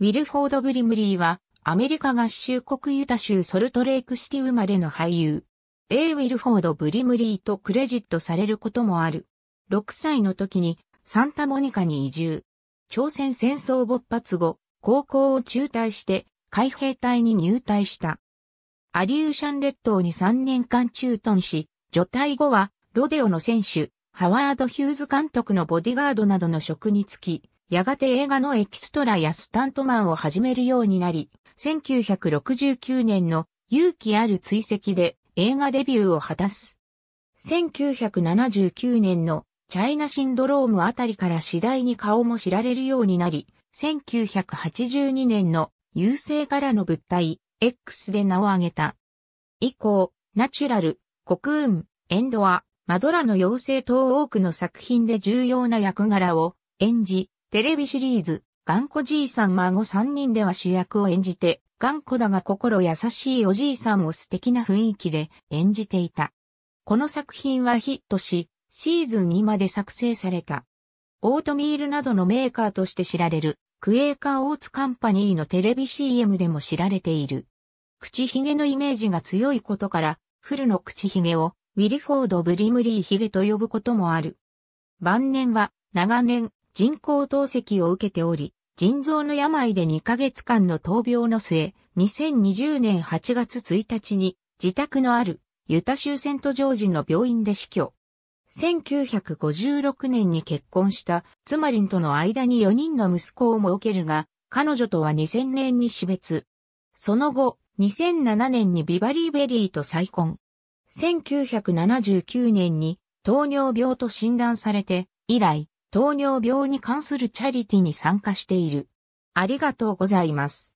ウィルフォード・ブリムリーは、アメリカ合衆国ユタ州ソルトレイクシティ生まれの俳優。A. ウィルフォード・ブリムリーとクレジットされることもある。6歳の時にサンタモニカに移住。朝鮮戦争勃発後、高校を中退して海兵隊に入隊した。アリューシャン列島に3年間駐屯し、除隊後はロデオの選手、ハワード・ヒューズ監督のボディガードなどの職に就き、やがて映画のエキストラやスタントマンを始めるようになり、1969年の勇気ある追跡で映画デビューを果たす。1979年のチャイナシンドロームあたりから次第に顔も知られるようになり、1982年の優勢からの物体 X で名を挙げた。以降、ナチュラル、コクーン、エンドア、マゾラの妖精等多くの作品で重要な役柄を演じ、テレビシリーズ、頑固じいさん孫3人では主役を演じて、頑固だが心優しいおじいさんを素敵な雰囲気で演じていた。この作品はヒットし、シーズン2まで作成された。オートミールなどのメーカーとして知られる、クエーカーオーツカンパニーのテレビ CM でも知られている。口ひげのイメージが強いことから、フルの口ひげをウィリフォード・ブリムリーひげと呼ぶこともある。晩年は長年人工透析を受けており、腎臓の病で2ヶ月間の闘病の末、2020年8月1日に自宅のあるユタ州セントジョージの病院で死去。1956年に結婚したツマリンとの間に4人の息子を設けるが、彼女とは2000年に死別。その後、2007年にビバリーベリーと再婚。1979年に糖尿病と診断されて、以来、糖尿病に関するチャリティに参加している。ありがとうございます。